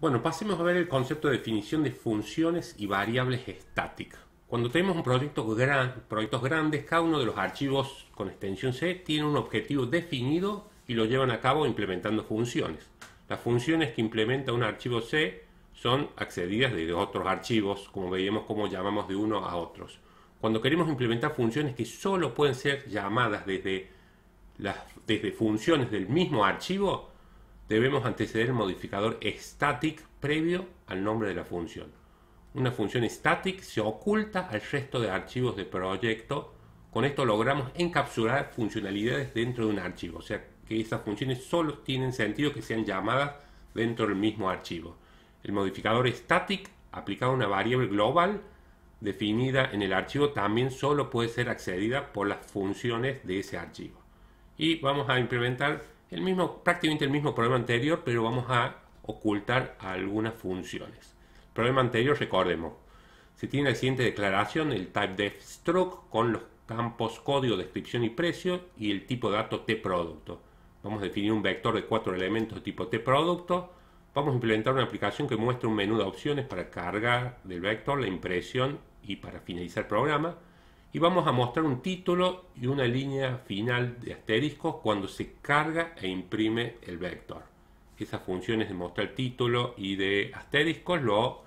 Bueno, pasemos a ver el concepto de definición de funciones y variables estáticas. Cuando tenemos un proyecto proyectos grandes, cada uno de los archivos con extensión C tiene un objetivo definido y lo llevan a cabo implementando funciones. Las funciones que implementa un archivo C son accedidas desde otros archivos, como veíamos cómo llamamos de uno a otros. Cuando queremos implementar funciones que solo pueden ser llamadas desde, las, desde funciones del mismo archivo, debemos anteceder el modificador static previo al nombre de la función. Una función static se oculta al resto de archivos de proyecto. Con esto logramos encapsular funcionalidades dentro de un archivo, o sea que esas funciones solo tienen sentido que sean llamadas dentro del mismo archivo. El modificador static aplicado a una variable global definida en el archivo también solo puede ser accedida por las funciones de ese archivo. Y vamos a implementar el mismo, prácticamente el mismo problema anterior, pero vamos a ocultar algunas funciones. El problema anterior, recordemos, se tiene la siguiente declaración, el type def stroke con los campos código, descripción y precio y el tipo de dato t producto. Vamos a definir un vector de cuatro elementos de tipo t producto. Vamos a implementar una aplicación que muestre un menú de opciones para cargar del vector la impresión y para finalizar el programa y vamos a mostrar un título y una línea final de asteriscos cuando se carga e imprime el vector. Esas funciones de mostrar título y de asteriscos lo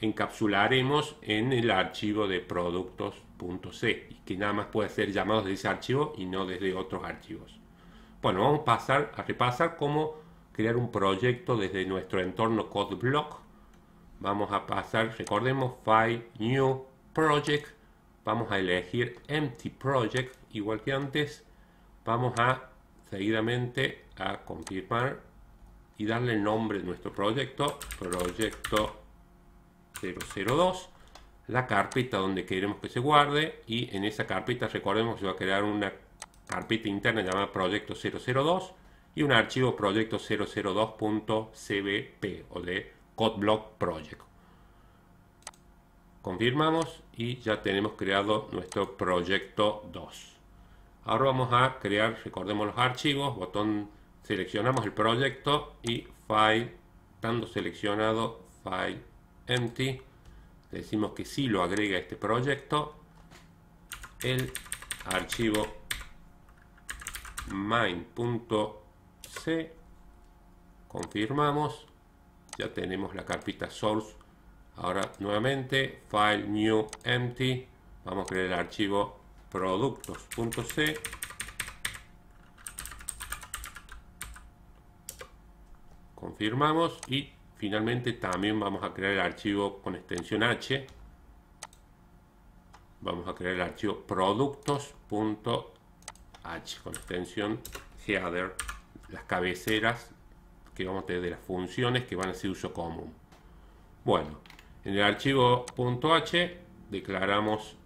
encapsularemos en el archivo de productos.c y que nada más puede ser llamado desde ese archivo y no desde otros archivos. Bueno, vamos a pasar a repasar cómo crear un proyecto desde nuestro entorno CodeBlock. Vamos a pasar, recordemos, File, New, Project vamos a elegir Empty Project igual que antes. Vamos a seguidamente a confirmar y darle el nombre de nuestro proyecto, proyecto 002, la carpeta donde queremos que se guarde y en esa carpeta recordemos que va a crear una carpeta interna llamada proyecto 002 y un archivo proyecto 002.cbp o de codeblock project confirmamos y ya tenemos creado nuestro proyecto 2 ahora vamos a crear recordemos los archivos botón seleccionamos el proyecto y file estando seleccionado file empty le decimos que si lo agrega este proyecto el archivo main.c confirmamos ya tenemos la carpeta source Ahora nuevamente, File New Empty. Vamos a crear el archivo productos.c. Confirmamos y finalmente también vamos a crear el archivo con extensión H. Vamos a crear el archivo productos.h con extensión header, las cabeceras que vamos a tener de las funciones que van a ser uso común. Bueno, en el archivo .h declaramos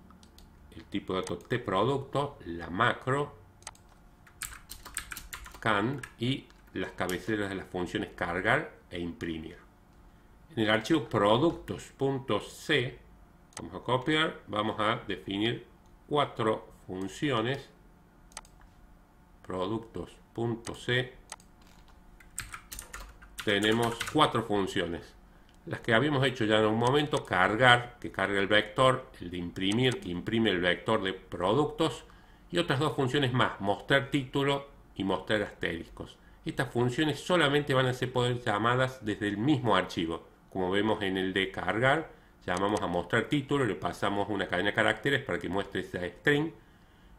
el tipo de dato de producto, la macro, can y las cabeceras de las funciones cargar e imprimir. En el archivo productos.c vamos a copiar, vamos a definir cuatro funciones productos.c tenemos cuatro funciones las que habíamos hecho ya en un momento, cargar, que carga el vector, el de imprimir, que imprime el vector de productos, y otras dos funciones más, mostrar título y mostrar asteriscos. Estas funciones solamente van a ser llamadas desde el mismo archivo. Como vemos en el de cargar, llamamos a mostrar título, le pasamos una cadena de caracteres para que muestre ese string,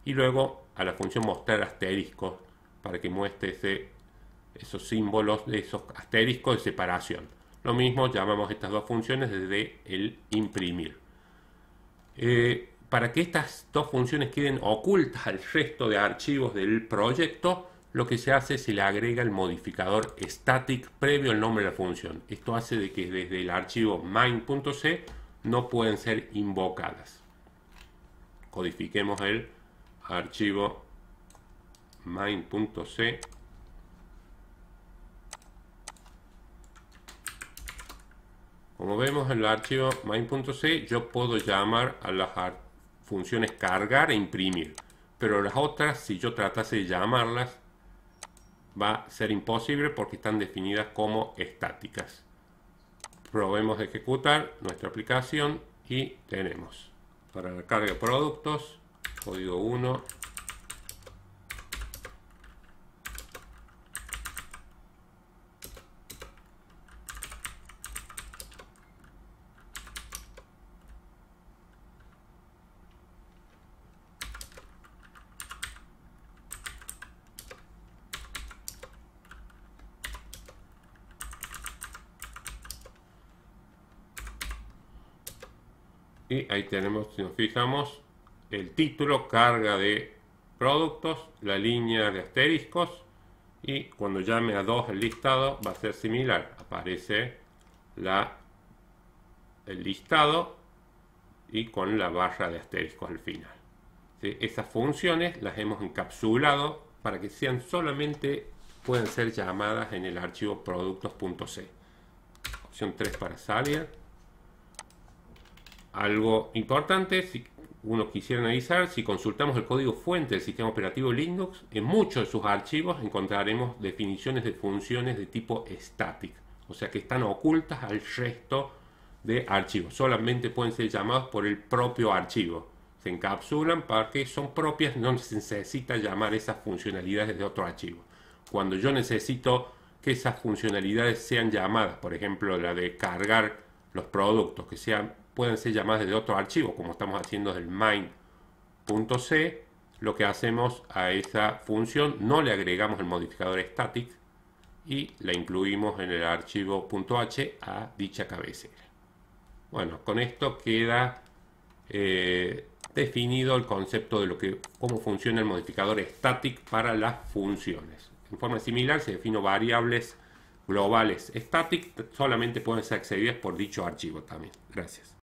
y luego a la función mostrar asteriscos para que muestre esos símbolos de esos asteriscos de separación. Lo mismo llamamos estas dos funciones desde el imprimir. Eh, para que estas dos funciones queden ocultas al resto de archivos del proyecto, lo que se hace es se le agrega el modificador static previo al nombre de la función. Esto hace de que desde el archivo main.c no pueden ser invocadas. Codifiquemos el archivo main.c Como vemos en el archivo main.c, yo puedo llamar a las funciones cargar e imprimir, pero las otras, si yo tratase de llamarlas, va a ser imposible porque están definidas como estáticas. Probemos ejecutar nuestra aplicación y tenemos para la carga de productos, código 1, y ahí tenemos, si nos fijamos, el título, carga de productos, la línea de asteriscos y cuando llame a 2 el listado va a ser similar. Aparece el listado y con la barra de asteriscos al final. Esas funciones las hemos encapsulado para que sean solamente, puedan ser llamadas en el archivo productos.c. Opción 3 para salir. Algo importante, si uno quisiera analizar, si consultamos el código fuente del sistema operativo Linux, en muchos de sus archivos encontraremos definiciones de funciones de tipo static, o sea que están ocultas al resto de archivos, solamente pueden ser llamados por el propio archivo. Se encapsulan para que son propias, no se necesita llamar esas funcionalidades de otro archivo. Cuando yo necesito que esas funcionalidades sean llamadas, por ejemplo, la de cargar los productos, que sean pueden ser llamadas desde otro archivo, como estamos haciendo del main.c, lo que hacemos a esa función, no le agregamos el modificador static y la incluimos en el archivo .h a dicha cabecera. Bueno, con esto queda eh, definido el concepto de lo que, cómo funciona el modificador static para las funciones. En forma similar se defino variables globales static, solamente pueden ser accedidas por dicho archivo también. Gracias.